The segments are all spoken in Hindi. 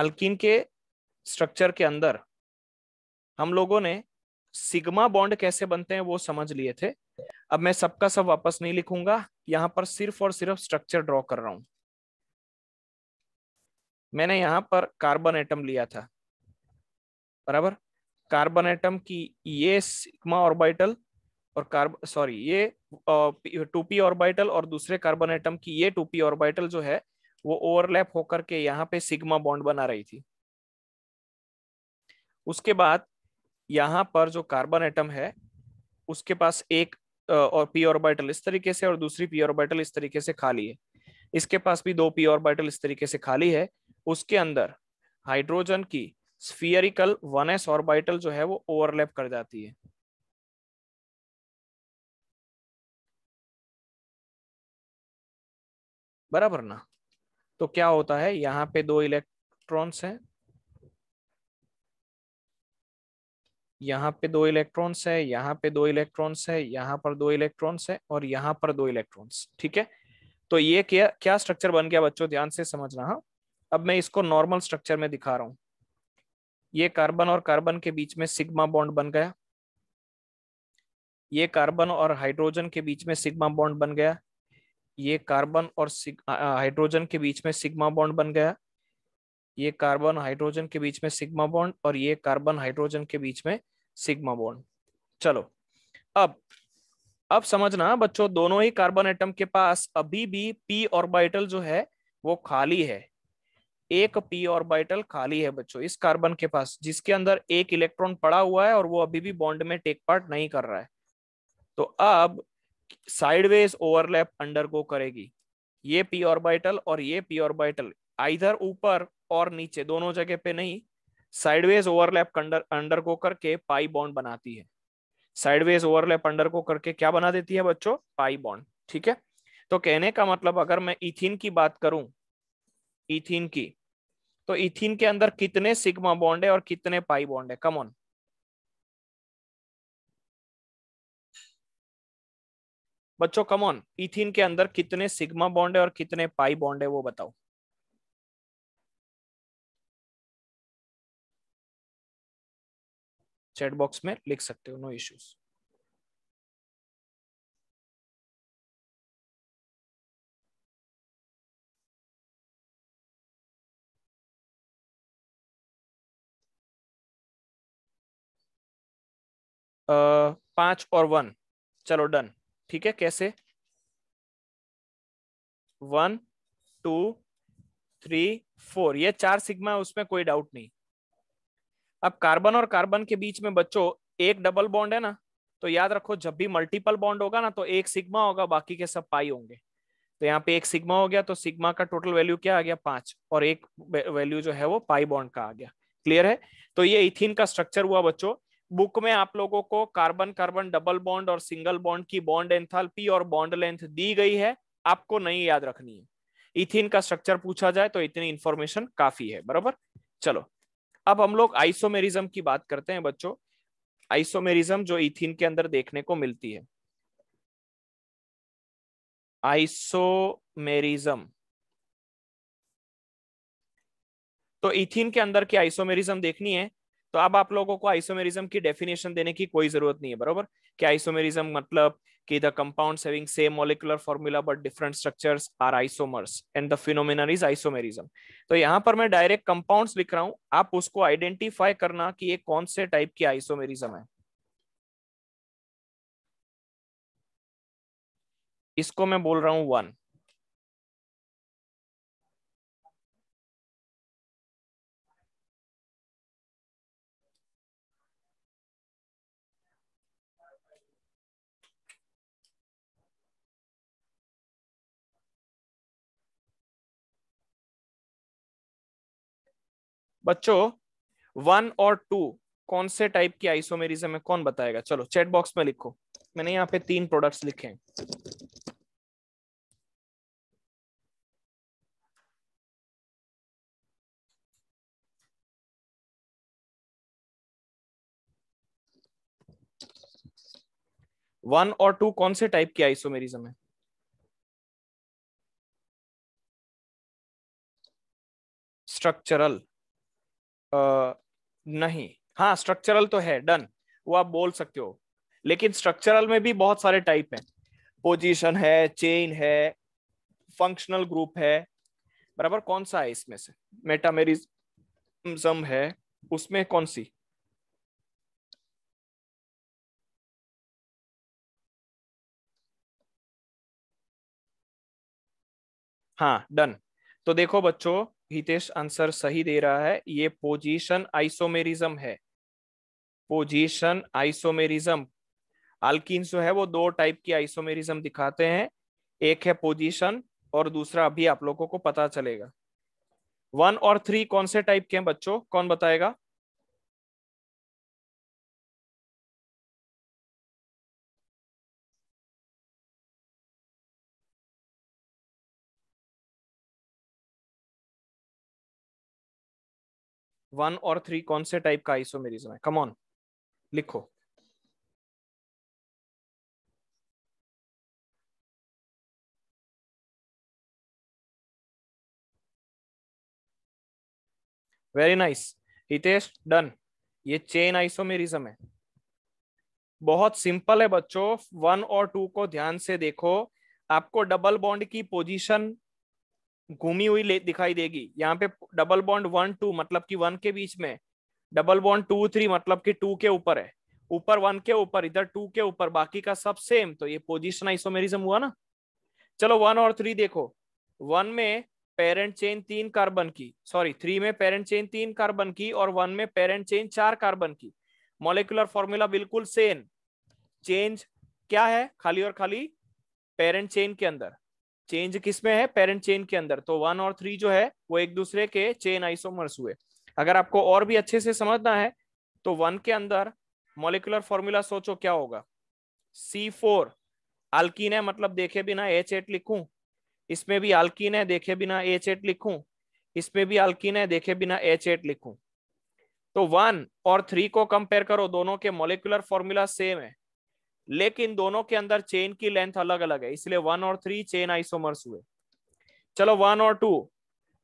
अल्किन के स्ट्रक्चर के अंदर हम लोगों ने सिग्मा बॉन्ड कैसे बनते हैं वो समझ लिए थे अब मैं सबका सब वापस नहीं लिखूंगा यहां पर सिर्फ और सिर्फ स्ट्रक्चर ड्रॉ कर रहा हूं मैंने यहां पर कार्बन एटम लिया था बराबर कार्बन एटम की ये सिग्मा ऑर्बिटल और कार्ब सॉरी ये टूपी ऑर्बिटल और दूसरे कार्बन एटम की ये टूपी ऑर्बिटल जो है वो ओवरलैप होकर के यहाँ पे सिग्मा बॉन्ड बना रही थी उसके बाद यहाँ पर जो कार्बन एटम है उसके पास एक और पी ऑर्बिटल इस तरीके से और दूसरी पी ऑर्बिटल इस तरीके से खाली है इसके पास भी दो पी ऑर्बिटल इस तरीके से खाली है उसके अंदर हाइड्रोजन की स्फीयरिकल वन एस ऑर्बिटल जो है वो ओवरलैप कर जाती है बराबर ना तो क्या होता है यहाँ पे दो इलेक्ट्रॉन्स हैं यहाँ पे दो इलेक्ट्रॉन्स है यहाँ पे दो इलेक्ट्रॉन्स है यहाँ पर दो इलेक्ट्रॉन्स है और यहाँ पर दो इलेक्ट्रॉन्स ठीक है तो ये क्या क्या स्ट्रक्चर बन गया बच्चों ध्यान से समझना रहा अब मैं इसको नॉर्मल स्ट्रक्चर में दिखा रहा हूं ये कार्बन और कार्बन के बीच में सिग्मा बॉन्ड बन गया ये कार्बन और हाइड्रोजन के बीच में सिग्मा बॉन्ड बन गया ये कार्बन और हाइड्रोजन के बीच में सिग्मा बॉन्ड बन गया ये कार्बन हाइड्रोजन के बीच में सिग्मा बॉन्ड और ये कार्बन हाइड्रोजन के बीच में सिग्मा बॉन्ड चलो अब अब समझना बच्चों दोनों ही कार्बन एटम के पास अभी भी पी ऑर्बिटल जो है वो खाली है एक पी ऑर्बिटल खाली है बच्चों इस कार्बन के पास जिसके अंदर एक इलेक्ट्रॉन पड़ा हुआ है और वो अभी भी बॉन्ड में टेक पार्ट नहीं कर रहा है तो अब साइडवेज ओवरलैप अंडर को करेगी ये पी ऑर्बिटल और ये पी ऑर्बिटल आइधर ऊपर और नीचे दोनों जगह पे नहीं साइडवेज ओवरलैप अंडर अंडर को करके पाई बॉन्ड बनाती है साइडवेज ओवरलैप अंडर को करके क्या बना देती है बच्चों पाई बॉन्ड ठीक है तो कहने का मतलब अगर मैं इथिन की बात करूं इथिन की तो इथिन के अंदर कितने सिग्मा बॉन्ड है और कितने पाई बॉन्ड है कमॉन बच्चों कम ऑन इथिन के अंदर कितने सिग्मा बॉन्ड है और कितने पाई बॉन्ड है वो बताओ चैट बॉक्स में लिख सकते हो नो इश्यूज पांच और वन चलो डन ठीक है कैसे वन टू थ्री फोर ये चार सिग्मा है उसमें कोई डाउट नहीं अब कार्बन और कार्बन के बीच में बच्चों एक डबल बॉन्ड है ना तो याद रखो जब भी मल्टीपल बॉन्ड होगा ना तो एक सिग्मा होगा बाकी के सब पाई होंगे तो यहाँ पे एक सिग्मा हो गया तो सिग्मा का टोटल वैल्यू क्या आ गया पांच और एक वैल्यू जो है वो पाई बॉन्ड का आ गया क्लियर है तो ये इथिन का स्ट्रक्चर हुआ बच्चों बुक में आप लोगों को कार्बन कार्बन डबल बॉन्ड और सिंगल बॉन्ड की बॉन्ड एंथाल्पी और बॉन्ड लेंथ दी गई है आपको नहीं याद रखनी है इथिन का स्ट्रक्चर पूछा जाए तो इतनी इंफॉर्मेशन काफी है बराबर चलो अब हम लोग आइसोमेरिज्म की बात करते हैं बच्चों आइसोमेरिज्म जो इथिन के अंदर देखने को मिलती है आइसोमेरिज्म तो इथिन के अंदर की आइसोमेरिज्म देखनी है तो अब आप लोगों को आइसोमेरिज्म की डेफिनेशन देने की कोई जरूरत नहीं है बरोबर कि आइसोमेरिज्म मतलब कि the compound having same molecular formula but different structures are isomers and the phenomenon is isomerism तो यहाँ पर मैं डायरेक्ट कंपाउंड्स लिख रहा हूँ आप उसको आइडेंटिफाई करना कि ये कौन से टाइप की आइसोमेरिज्म है इसको मैं बोल रहा हूं वन बच्चों वन और टू कौन से टाइप की आइसोमेरिज्म है कौन बताएगा चलो चैट बॉक्स में लिखो मैंने यहाँ पे तीन प्रोडक्ट्स लिखे हैं वन और टू कौन से टाइप की आइसोमेरिज्म है स्ट्रक्चरल आ, नहीं हाँ स्ट्रक्चरल तो है डन वो आप बोल सकते हो लेकिन स्ट्रक्चरल में भी बहुत सारे टाइप हैं पोजीशन है चेन है फंक्शनल ग्रुप है बराबर कौन सा है इसमें से मेटामेरिज्म है उसमें कौन सी हाँ डन तो देखो बच्चों हितेश आंसर सही दे रहा है ये पोजीशन आइसोमेरिज्म है पोजीशन आइसोमेरिज्म अल्किन जो है वो दो टाइप की आइसोमेरिज्म दिखाते हैं एक है पोजीशन और दूसरा अभी आप लोगों को पता चलेगा वन और थ्री कौन से टाइप के हैं बच्चों कौन बताएगा वन और थ्री कौन से टाइप का आइसोमेरिज्म है कम ऑन लिखो वेरी नाइस हितेश डन ये चेन आइसोमेरिज्म है बहुत सिंपल है बच्चों वन और टू को ध्यान से देखो आपको डबल बॉन्ड की पोजीशन घूमी हुई दिखाई देगी यहाँ पे डबल बॉन्ड वन टू मतलब कि वन के बीच में डबल बॉन्ड टू थ्री मतलब कि टू के ऊपर है ऊपर वन के ऊपर इधर टू के ऊपर बाकी का सब सेम तो ये पोजिशन आइसोमेरिज्म हुआ ना चलो वन और थ्री देखो वन में पेरेंट चेन तीन कार्बन की सॉरी थ्री में पेरेंट चेन तीन कार्बन की और वन में पेरेंट चेन चार कार्बन की मोलिकुलर फॉर्मूला बिल्कुल सेम चेंज क्या है खाली और खाली पेरेंट चेन के अंदर चेंज किसमें है पेरेंट चेन के अंदर तो वन और थ्री जो है वो एक दूसरे के चेन आइसोमर्स हुए अगर आपको और भी अच्छे से समझना है तो वन के अंदर मोलिकुलर फॉर्मूला सोचो क्या होगा सी फोर आल्किन है मतलब देखे बिना एच एट लिखू इसमें भी आल्किन है देखे बिना एच एट लिखू इसमें भी आल्किन है देखे बिना एच एट लिखू तो वन और थ्री को कंपेयर करो दोनों के मोलिकुलर फॉर्मूला सेम है लेकिन दोनों के अंदर चेन की लेंथ अलग अलग है इसलिए वन और थ्री चेन आइसोमर्स हुए चलो वन और टू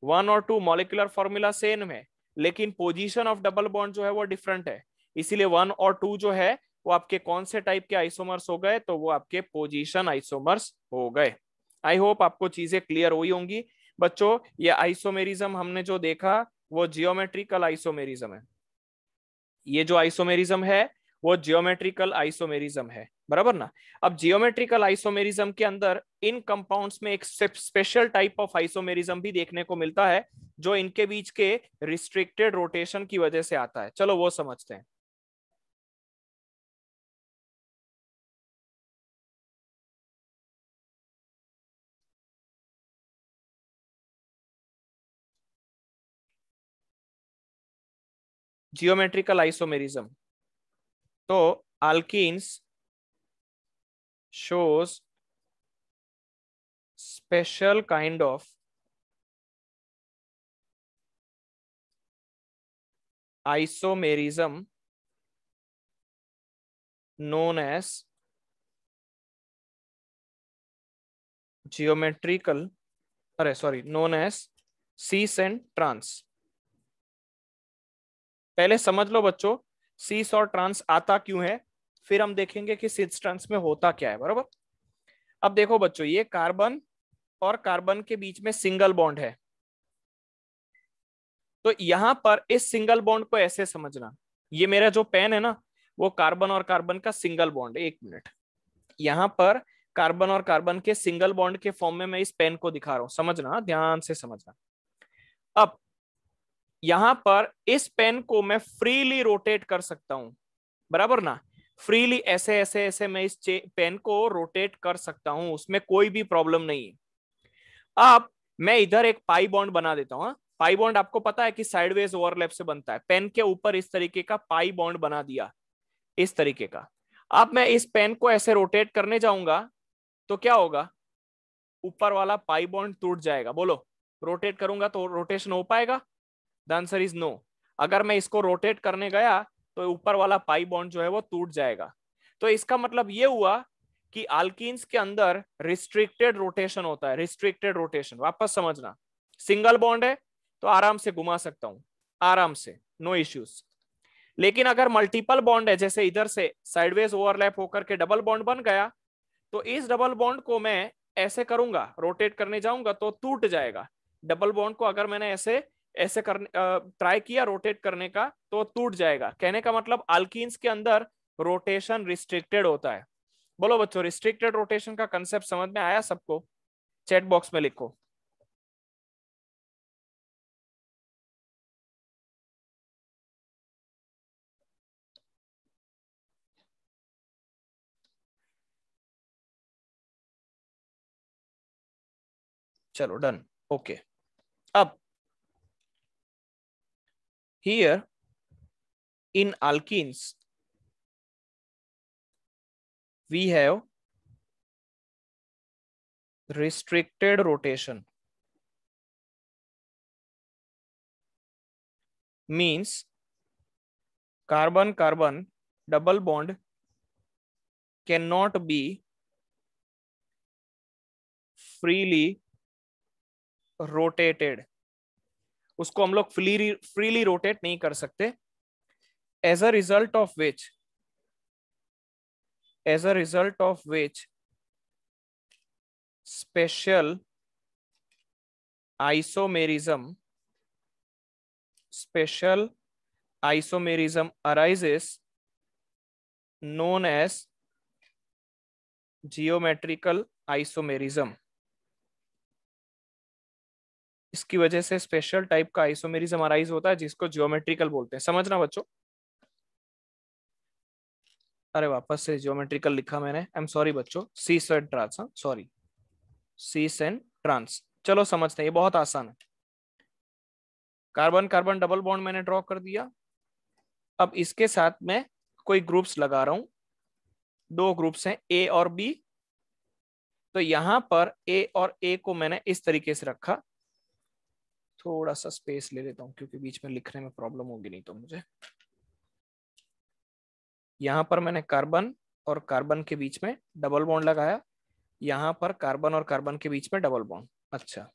वन और टू मॉलिकुलर फॉर्मूला सेम है लेकिन पोजीशन ऑफ डबल बॉन्ड जो है वो डिफरेंट है इसीलिए वन और टू जो है वो आपके कौन से टाइप के आइसोमर्स हो गए तो वो आपके पोजीशन आइसोमर्स हो गए आई होप आपको चीजें क्लियर हुई होंगी बच्चों ये आइसोमेरिज्म हमने जो देखा वो जियोमेट्रिकल आइसोमेरिज्म है ये जो आइसोमेरिज्म है वो जियोमेट्रिकल आइसोमेरिज्म है बराबर ना अब जियोमेट्रिकल आइसोमेरिज्म के अंदर इन कंपाउंड्स में एक स्पेशल टाइप ऑफ आइसोमेरिज्म भी देखने को मिलता है जो इनके बीच के रिस्ट्रिक्टेड रोटेशन की वजह से आता है चलो वो समझते हैं जियोमेट्रिकल आइसोमेरिज्म तो alkenes shows special kind of isomerism known as geometrical अरे sorry known as cis and trans पहले समझ लो बच्चों सीस और ट्रांस आता क्यों है फिर हम देखेंगे कि सीस ट्रांस में होता क्या है बराबर अब देखो बच्चों ये कार्बन और कार्बन के बीच में सिंगल बॉन्ड है तो यहां पर इस सिंगल बॉन्ड को ऐसे समझना ये मेरा जो पेन है ना वो कार्बन और कार्बन का सिंगल बॉन्ड एक मिनट यहां पर कार्बन और कार्बन के सिंगल बॉन्ड के फॉर्म में मैं इस पेन को दिखा रहा हूं समझना ध्यान से समझना अब यहां पर इस पेन को मैं फ्रीली रोटेट कर सकता हूं बराबर ना फ्रीली ऐसे ऐसे ऐसे मैं इस पेन को रोटेट कर सकता हूं उसमें कोई भी प्रॉब्लम नहीं है अब मैं इधर एक पाई बॉन्ड बना देता हूं पाई बॉन्ड आपको पता है कि साइडवेज ओवरलैप से बनता है पेन के ऊपर इस तरीके का पाई बॉन्ड बना दिया इस तरीके का अब मैं इस पेन को ऐसे रोटेट करने जाऊंगा तो क्या होगा ऊपर वाला पाई बॉन्ड टूट जाएगा बोलो रोटेट करूंगा तो रोटेशन हो पाएगा द आंसर इज नो अगर मैं इसको रोटेट करने गया तो ऊपर वाला पाई बॉन्ड जो है वो टूट जाएगा तो इसका मतलब ये हुआ कि आल्किस के अंदर रिस्ट्रिक्टेड रोटेशन होता है रिस्ट्रिक्टेड रोटेशन वापस समझना सिंगल बॉन्ड है तो आराम से घुमा सकता हूं आराम से नो no इश्यूज लेकिन अगर मल्टीपल बॉन्ड है जैसे इधर से साइडवेज ओवरलैप होकर के डबल बॉन्ड बन गया तो इस डबल बॉन्ड को मैं ऐसे करूंगा रोटेट करने जाऊंगा तो टूट जाएगा डबल बॉन्ड को अगर मैंने ऐसे ऐसे करने ट्राई किया रोटेट करने का तो टूट जाएगा कहने का मतलब अल्किन्स के अंदर रोटेशन रिस्ट्रिक्टेड होता है बोलो बच्चों रिस्ट्रिक्टेड रोटेशन का कंसेप्ट समझ में आया सबको चैट बॉक्स में लिखो चलो डन ओके अब Here in alkenes, we have restricted rotation. Means carbon-carbon double bond cannot be freely rotated. उसको हम लोग फ्रीली फ्रीली रोटेट नहीं कर सकते as a result of which as a result of which special isomerism special isomerism arises known as geometrical isomerism इसकी वजह से स्पेशल टाइप का आइसोमेरिज्म अराइज होता है जिसको जियोमेट्रिकल बोलते हैं समझना बच्चों अरे वापस से जियोमेट्रिकल लिखा मैंने आई एम सॉरी बच्चों cis and trans sorry cis and trans चलो समझते हैं ये बहुत आसान है कार्बन कार्बन डबल बॉन्ड मैंने ड्रॉ कर दिया अब इसके साथ में कोई ग्रुप्स लगा रहा हूं दो ग्रुप्स हैं ए और बी तो यहां पर ए और ए को मैंने इस तरीके से रखा थोड़ा सा स्पेस ले लेता हूँ क्योंकि बीच में लिखने में प्रॉब्लम होगी नहीं तो मुझे यहां पर मैंने कार्बन और कार्बन के बीच में डबल बॉन्ड लगाया यहां पर कार्बन और कार्बन के बीच में डबल बॉन्ड अच्छा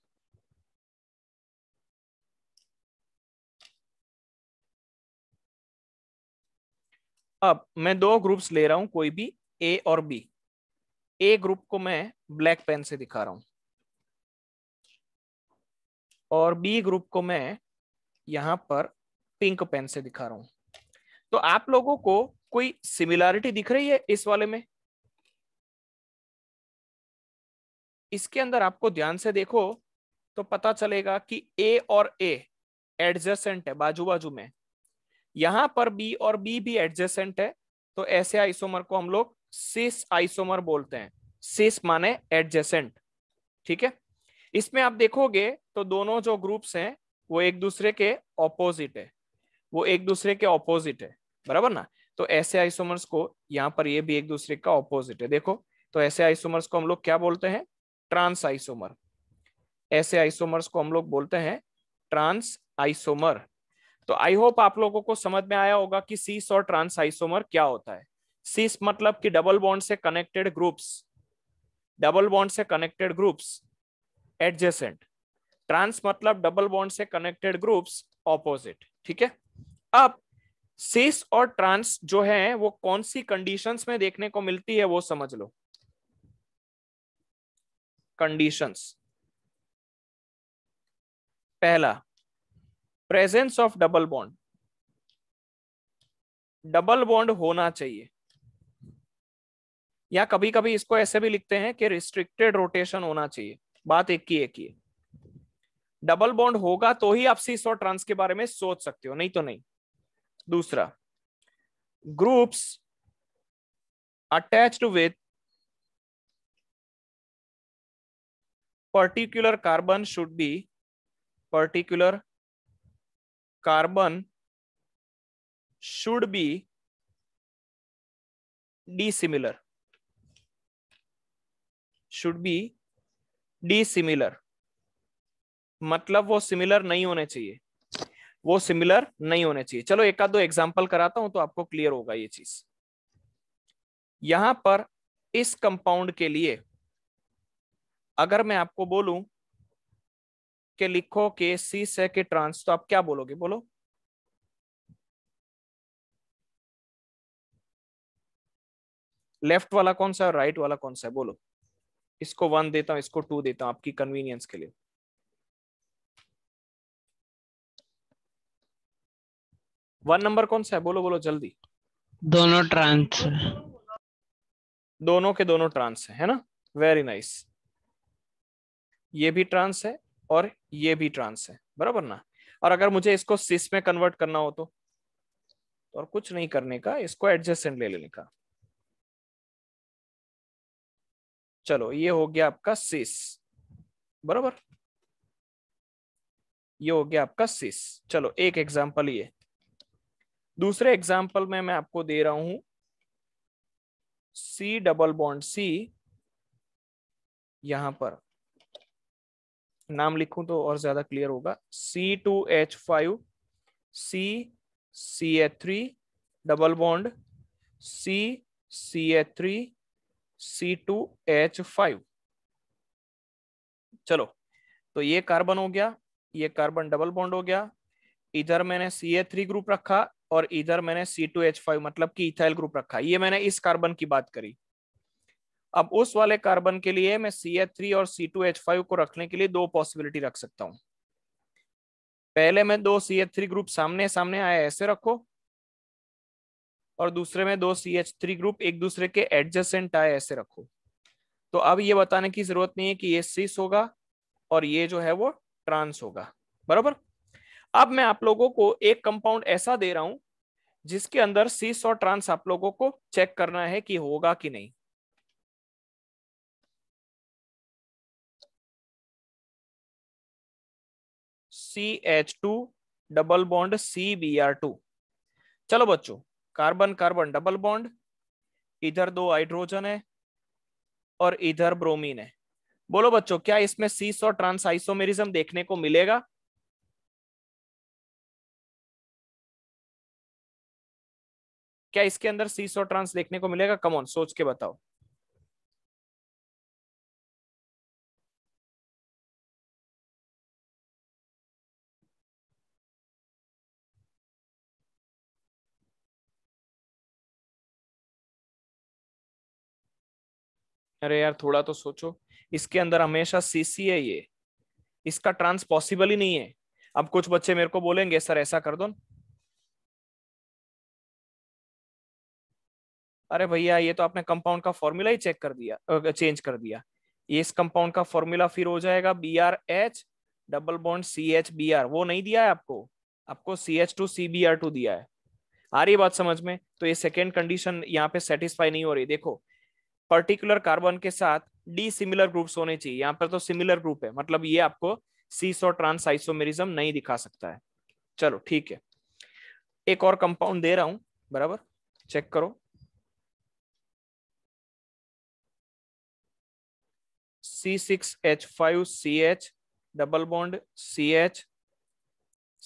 अब मैं दो ग्रुप्स ले रहा हूं कोई भी ए और बी ए ग्रुप को मैं ब्लैक पेन से दिखा रहा हूं और बी ग्रुप को मैं यहाँ पर पिंक पेन से दिखा रहा हूं तो आप लोगों को कोई सिमिलैरिटी दिख रही है इस वाले में इसके अंदर आपको ध्यान से देखो तो पता चलेगा कि ए और ए एडजेसेंट है बाजू बाजू में यहां पर बी और बी भी एडजेसेंट है तो ऐसे आइसोमर को हम लोग सिस आइसोमर बोलते हैं सिस माने एडजेसेंट ठीक है इसमें आप देखोगे तो दोनों जो ग्रुप्स हैं वो एक दूसरे के ऑपोजिट है वो एक दूसरे के ऑपोजिट है बराबर ना तो ऐसे आइसोमर्स को यहाँ पर ये भी एक दूसरे का ऑपोजिट है देखो तो ऐसे आइसोमर्स को हम लोग क्या बोलते हैं ट्रांस आइसोमर ऐसे आइसोमर्स को हम लोग बोलते हैं ट्रांस आइसोमर तो आई होप आप लोगों को समझ में आया होगा कि सीस और ट्रांस आइसोमर क्या होता है सीस मतलब कि डबल बॉन्ड से कनेक्टेड ग्रुप्स डबल बॉन्ड से कनेक्टेड ग्रुप्स एडजेसेंट ट्रांस मतलब डबल बॉन्ड से कनेक्टेड ग्रुप्स ऑपोजिट ठीक है अब सीस और ट्रांस जो है वो कौन सी कंडीशंस में देखने को मिलती है वो समझ लो कंडीशंस पहला presence of double bond double bond होना चाहिए या कभी कभी इसको ऐसे भी लिखते हैं कि रिस्ट्रिक्टेड रोटेशन होना चाहिए बात एक की एक ही है डबल बॉन्ड होगा तो ही आप सी सॉ ट्रांस के बारे में सोच सकते हो नहीं तो नहीं दूसरा groups attach with particular carbon should be particular carbon should be dissimilar should be dissimilar मतलब वो सिमिलर नहीं होने चाहिए वो सिमिलर नहीं होने चाहिए चलो एक आध दो एग्जाम्पल कराता हूं तो आपको क्लियर होगा ये चीज यहां पर इस कंपाउंड के लिए अगर मैं आपको बोलूं कि लिखो के सी के ट्रांस तो आप क्या बोलोगे बोलो लेफ्ट वाला कौन सा है राइट वाला कौन सा है बोलो इसको वन देता हूं इसको टू देता हूं आपकी कन्वीनियंस के लिए वन नंबर कौन सा है बोलो बोलो जल्दी दोनों ट्रांस दोनों के दोनों ट्रांस है, है ना वेरी नाइस nice. ये भी ट्रांस है और ये भी ट्रांस है बराबर ना और अगर मुझे इसको सिस में कन्वर्ट करना हो तो? तो और कुछ नहीं करने का इसको एडजस्टेंट ले लेने का चलो ये हो गया आपका सिस बराबर ये हो गया आपका सिस चलो एक एग्जांपल ये दूसरे एग्जाम्पल में मैं आपको दे रहा हूं सी डबल बॉन्ड सी यहां पर नाम लिखूं तो और ज्यादा क्लियर होगा C two H five C C H three double bond C C H three C two H five चलो तो ये कार्बन हो गया ये कार्बन डबल बॉन्ड हो गया इधर मैंने सी ए थ्री ग्रुप रखा और इधर मैंने सी टू एच फाइव मतलब की इथाइल ग्रुप रखा ये मैंने इस कार्बन की बात करी अब उस वाले कार्बन के लिए मैं सी एच थ्री और सी टू एच फाइव को रखने के लिए दो पॉसिबिलिटी रख सकता हूं पहले में दो सी एच थ्री ग्रुप सामने सामने आए ऐसे रखो और दूसरे में दो सी एच थ्री ग्रुप एक दूसरे के एडजस्टेंट आए ऐसे रखो तो अब ये बताने की जरूरत नहीं है कि ये सीस होगा और ये जो है वो ट्रांस होगा बराबर अब मैं आप लोगों को एक कंपाउंड ऐसा दे रहा हूं जिसके अंदर सीस और ट्रांस आप लोगों को चेक करना है कि होगा कि नहीं C H two double bond C B R two चलो बच्चों कार्बन कार्बन डबल बॉन्ड इधर दो हाइड्रोजन है और इधर ब्रोमीन है बोलो बच्चों क्या इसमें सीस और ट्रांस आइसोमेरिज्म देखने को मिलेगा क्या इसके अंदर सी सो ट्रांस देखने को मिलेगा कमॉन सोच के बताओ अरे यार थोड़ा तो सोचो इसके अंदर हमेशा सीसी है ये इसका ट्रांस पॉसिबल ही नहीं है अब कुछ बच्चे मेरे को बोलेंगे सर ऐसा कर दो अरे भैया ये तो आपने कंपाउंड का फॉर्मूला ही चेक कर दिया चेंज कर दिया इस कंपाउंड का फॉर्मूला फिर हो जाएगा B R H double bond C H B R वो नहीं दिया है आपको आपको C H two C B R two दिया है आ रही बात समझ में तो ये सेकेंड कंडीशन यहाँ पे सेटिस्फाई नहीं हो रही देखो पर्टिकुलर कार्बन के साथ डी सिमिलर ग्रुप होने चाहिए यहाँ पर तो सिमिलर ग्रुप है मतलब ये आपको सीसो ट्रांस आइसोमेरिज्म नहीं दिखा सकता है चलो ठीक है एक और कंपाउंड दे रहा हूं बराबर चेक करो C six H five C H double bond C H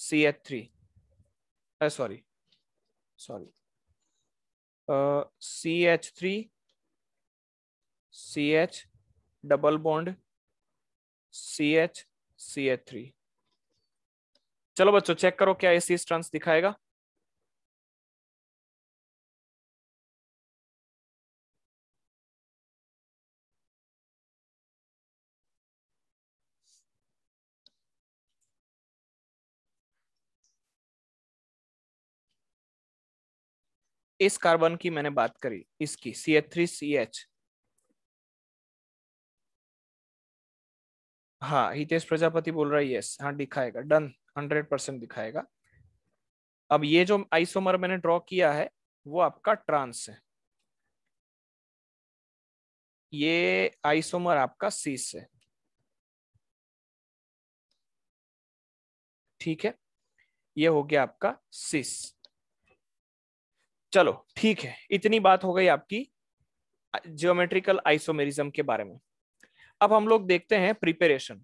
C H three sorry sorry C H three C H double bond C H C H three चलो बच्चों चेक करो क्या एसिस स्ट्रांस दिखाएगा इस कार्बन की मैंने बात करी इसकी C H three C H हाँ हितेश प्रजापति बोल रहा है यस हाँ दिखाएगा डन हंड्रेड परसेंट दिखाएगा अब ये जो आइसोमर मैंने ड्रॉ किया है वो आपका ट्रांस है ये आइसोमर आपका सीस है ठीक है ये हो गया आपका सिस चलो ठीक है इतनी बात हो गई आपकी जियोमेट्रिकल आइसोमेरिज्म के बारे में अब हम लोग देखते हैं प्रिपेरेशन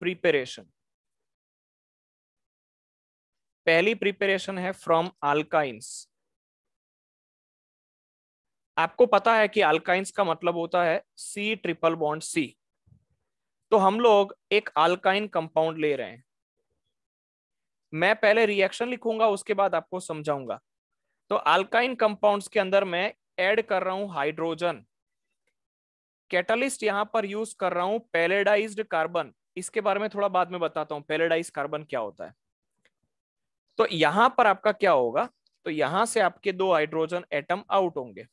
प्रिपेरेशन पहली प्रिपेरेशन है फ्रॉम आल्काइंस आपको पता है कि आल्काइंस का मतलब होता है सी ट्रिपल बॉन्ड सी तो हम लोग एक आल्काइन कंपाउंड ले रहे हैं मैं पहले रिएक्शन लिखूंगा उसके बाद आपको समझाऊंगा तो अल्काइन कंपाउंड्स के अंदर मैं ऐड कर रहा हूं हाइड्रोजन कैटलिस्ट यहां पर यूज कर रहा हूं पेलेडाइज कार्बन इसके बारे में थोड़ा बाद में बताता हूं पेलेडाइज कार्बन क्या होता है तो यहां पर आपका क्या होगा तो यहां से आपके दो हाइड्रोजन एटम आउट होंगे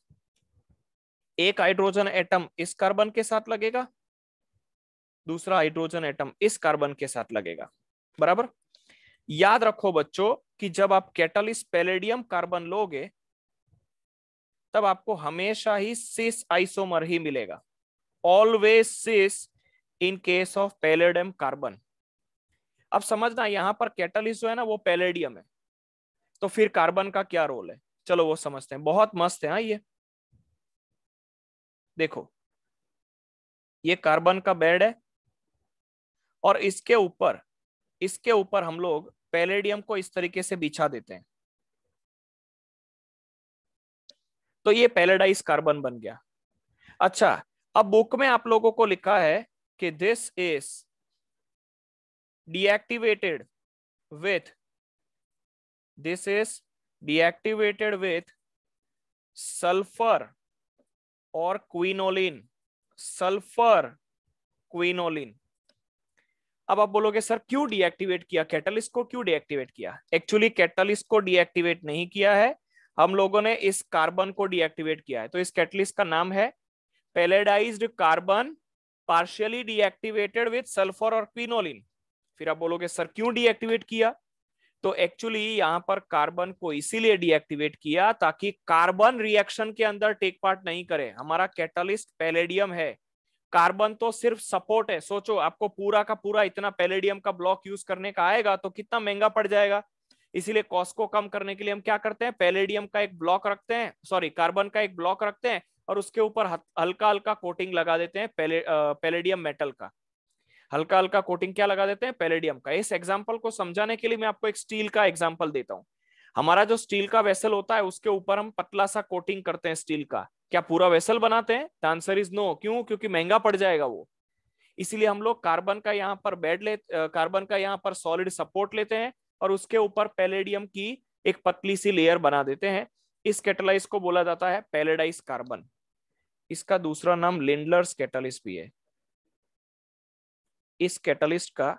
एक हाइड्रोजन एटम इस कार्बन के साथ लगेगा दूसरा हाइड्रोजन एटम इस कार्बन के साथ लगेगा बराबर याद रखो बच्चों कि जब आप कैटलिस्ट पेलेडियम कार्बन लोगे तब आपको हमेशा ही सिस आइसोमर ही मिलेगा always cis in case of palladium carbon अब समझना यहां पर कैटलिस्ट जो है ना वो पेलेडियम है तो फिर कार्बन का क्या रोल है चलो वो समझते हैं बहुत मस्त है हाँ ये देखो ये कार्बन का बेड है और इसके ऊपर इसके ऊपर हम लोग पैलेडियम को इस तरीके से बिछा देते हैं तो ये पैलेडाइज कार्बन बन गया अच्छा अब बुक में आप लोगों को लिखा है कि this is deactivated with this is deactivated with sulphur और क्वीनोलिन सल्फर क्वीनोलिन अब आप बोलोगे सर क्यों डीएक्टिवेट किया कैटलिस्ट को क्यों डीएक्टिवेट किया एक्चुअली कैटलिस्ट को डीएक्टिवेट नहीं किया है हम लोगों ने इस कार्बन को डीएक्टिवेट किया है तो इस कैटलिस्ट का नाम है palladised carbon partially deactivated with sulphur और क्विनोलिन फिर आप बोलोगे सर क्यों डीएक्टिवेट किया तो एक्चुअली यहां पर कार्बन को इसीलिए डीएक्टिवेट किया ताकि कार्बन रिएक्शन के अंदर टेक पार्ट नहीं करे हमारा कैटलिस्ट पेलेडियम है कार्बन तो सिर्फ सपोर्ट है सोचो आपको पूरा का पूरा इतना पेलेडियम का ब्लॉक यूज करने का आएगा तो कितना महंगा पड़ जाएगा इसीलिए कॉस्ट को कम करने के लिए हम क्या करते हैं पेलेडियम का एक ब्लॉक रखते हैं सॉरी कार्बन का एक ब्लॉक रखते हैं और उसके ऊपर हल्का हल्का कोटिंग लगा देते हैं पेले, पेलेडियम मेटल का हल्का हल्का कोटिंग क्या लगा देते हैं पेलेडियम का इस एग्जाम्पल को समझाने के लिए मैं आपको एक स्टील का एग्जाम्पल देता हूँ हमारा जो स्टील का वेसल होता है उसके ऊपर हम पतला सा कोटिंग करते हैं स्टील का क्या पूरा वेसल बनाते हैं द आंसर इज नो क्यों क्योंकि महंगा पड़ जाएगा वो इसीलिए हम लोग कार्बन का यहाँ पर बेड ले कार्बन का यहाँ पर सॉलिड सपोर्ट लेते हैं और उसके ऊपर पेलेडियम की एक पतली सी लेयर बना देते हैं इस कैटलाइज को बोला जाता है पेलेडाइस कार्बन इसका दूसरा नाम लिंडलर्स कैटलिस्ट भी है इस कैटलिस्ट का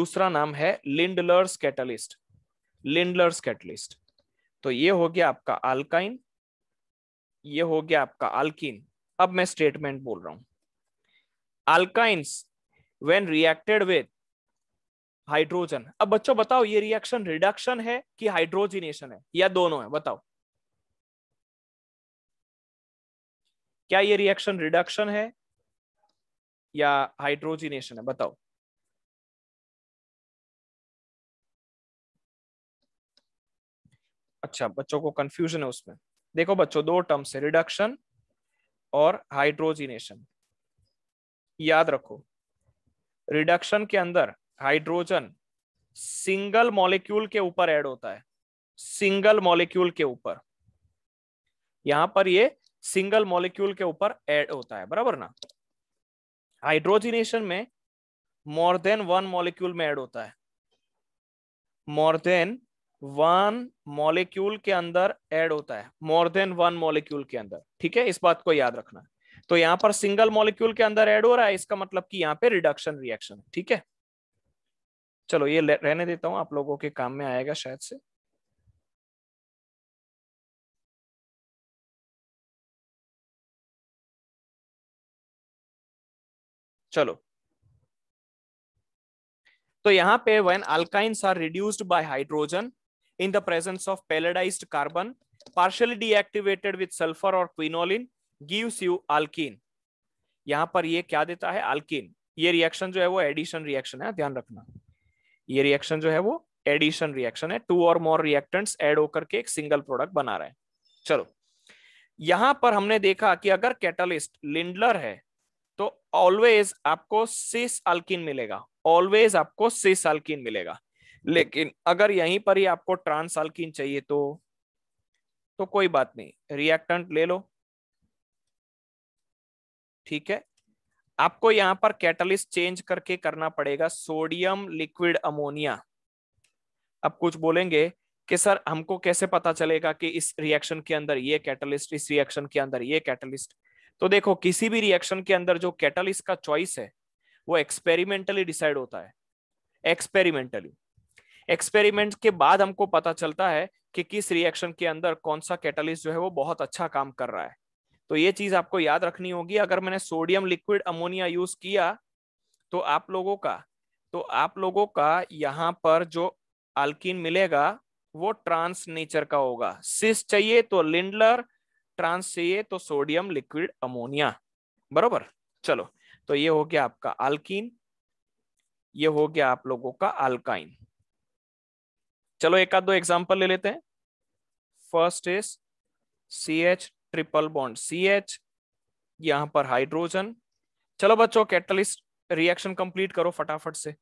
दूसरा नाम है लिंडलर्स कैटलिस्ट लिंडलर्स कैटलिस्ट तो ये हो गया आपका आल्काइन ये हो गया आपका अल्किन अब मैं स्टेटमेंट बोल रहा हूं alkynes when reacted with hydrogen अब बच्चों बताओ ये रिएक्शन रिडक्शन है कि हाइड्रोजिनेशन है या दोनों है बताओ क्या ये रिएक्शन रिडक्शन है या हाइड्रोजिनेशन है बताओ अच्छा बच्चों को कंफ्यूजन है उसमें देखो बच्चों दो टर्म्स है रिडक्शन और हाइड्रोजिनेशन याद रखो रिडक्शन के अंदर हाइड्रोजन सिंगल मॉलिक्यूल के ऊपर ऐड होता है सिंगल मॉलिक्यूल के ऊपर यहां पर ये सिंगल मॉलिक्यूल के ऊपर ऐड होता है बराबर ना हाइड्रोजिनेशन में मोर देन वन मॉलिक्यूल में ऐड होता है मोर देन वन मॉलिक्यूल के अंदर ऐड होता है मोर देन वन मॉलिक्यूल के अंदर ठीक है इस बात को याद रखना है तो यहां पर सिंगल मॉलिक्यूल के अंदर ऐड हो रहा है इसका मतलब कि यहाँ पे रिडक्शन रिएक्शन ठीक है चलो ये रहने देता हूं आप लोगों के काम में आएगा शायद से चलो तो यहां पे when alkynes are reduced by hydrogen in the presence of pelletized carbon partially deactivated with sulfur or quinoline gives you alkene यहां पर ये क्या देता है alkene ये रिएक्शन जो है वो एडिशन रिएक्शन है ध्यान रखना ये रिएक्शन जो है वो एडिशन रिएक्शन है टू और मोर रिएक्टेंट्स ऐड होकर के एक सिंगल प्रोडक्ट बना रहा है चलो यहां पर हमने देखा कि अगर कैटलिस्ट लिंडलर है तो ऑलवेज आपको सिस अल्किन मिलेगा ऑलवेज आपको सिस अल्किन मिलेगा लेकिन अगर यहीं पर ही आपको ट्रांसल्किन चाहिए तो तो कोई बात नहीं रिएक्टेंट ले लो ठीक है आपको यहां पर कैटलिस्ट चेंज करके करना पड़ेगा सोडियम लिक्विड अमोनिया अब कुछ बोलेंगे कि सर हमको कैसे पता चलेगा कि इस रिएक्शन के अंदर ये कैटलिस्ट इस रिएक्शन के अंदर ये कैटलिस्ट तो देखो किसी भी रिएक्शन के अंदर जो कैटलिस्ट का चॉइस है वो एक्सपेरिमेंटली डिसाइड होता है एक्सपेरिमेंटली एक्सपेरिमेंट के बाद हमको पता चलता है कि किस रिएक्शन के अंदर कौन सा कैटलिस्ट जो है वो बहुत अच्छा काम कर रहा है तो ये चीज आपको याद रखनी होगी अगर मैंने सोडियम लिक्विड अमोनिया यूज किया तो आप लोगों का तो आप लोगों का यहाँ पर जो अल्किन मिलेगा वो ट्रांस नेचर का होगा सिस चाहिए तो लिंडलर ट्रांस चाहिए तो सोडियम लिक्विड अमोनिया बरोबर चलो तो ये हो गया आपका अल्किन ये हो गया आप लोगों का अल्काइन चलो एक आध दो एग्जाम्पल ले लेते हैं first is C H triple bond C H यहां पर हाइड्रोजन चलो बच्चों कैटलिस्ट रिएक्शन कंप्लीट करो फटाफट से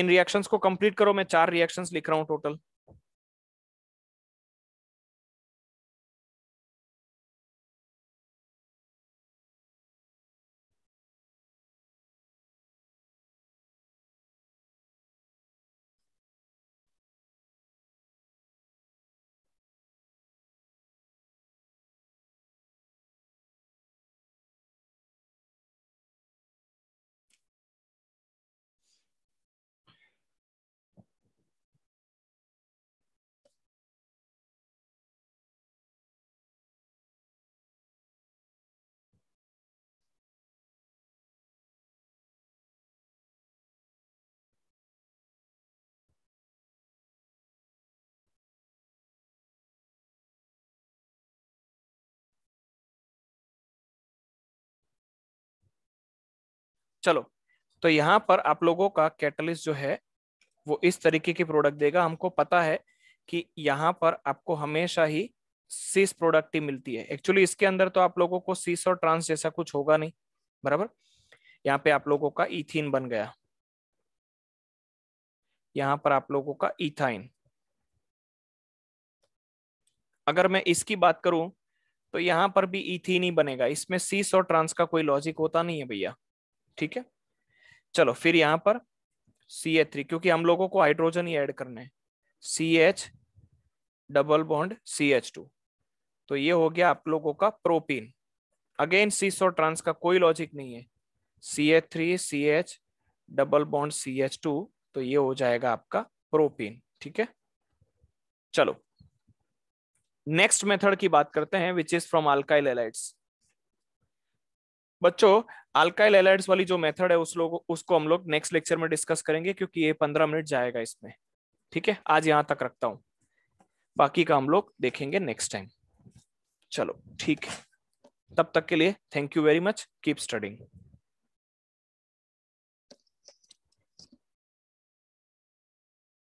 इन रिएक्शंस को कंप्लीट करो मैं चार रिएक्शंस लिख रहा हूं टोटल चलो तो यहाँ पर आप लोगों का कैटलिस्ट जो है वो इस तरीके की प्रोडक्ट देगा हमको पता है कि यहाँ पर आपको हमेशा ही सीस प्रोडक्ट ही मिलती है एक्चुअली इसके अंदर तो आप लोगों को सीस और ट्रांस जैसा कुछ होगा नहीं बराबर यहाँ पे आप लोगों का इथिन बन गया यहाँ पर आप लोगों का इथाइन अगर मैं इसकी बात करूं तो यहाँ पर भी इथिन ही बनेगा इसमें सीस और ट्रांस का कोई लॉजिक होता नहीं है भैया ठीक है चलो फिर यहां पर सी ए थ्री क्योंकि हम लोगों को हाइड्रोजन ही ऐड करना है C H double bond C H two तो ये हो गया आप लोगों का propene again cis so trans का कोई लॉजिक नहीं है C H three C H double bond C H two तो ये हो जाएगा आपका प्रोपीन ठीक है चलो नेक्स्ट मेथड की बात करते हैं which is from alkyl halides बच्चों अल्काइल एलाइड्स वाली जो मेथड है उस लोग उसको हम लोग नेक्स्ट लेक्चर में डिस्कस करेंगे क्योंकि ये पंद्रह मिनट जाएगा इसमें ठीक है आज यहाँ तक रखता हूं बाकी का हम लोग देखेंगे नेक्स्ट टाइम चलो ठीक है तब तक के लिए thank you very much keep studying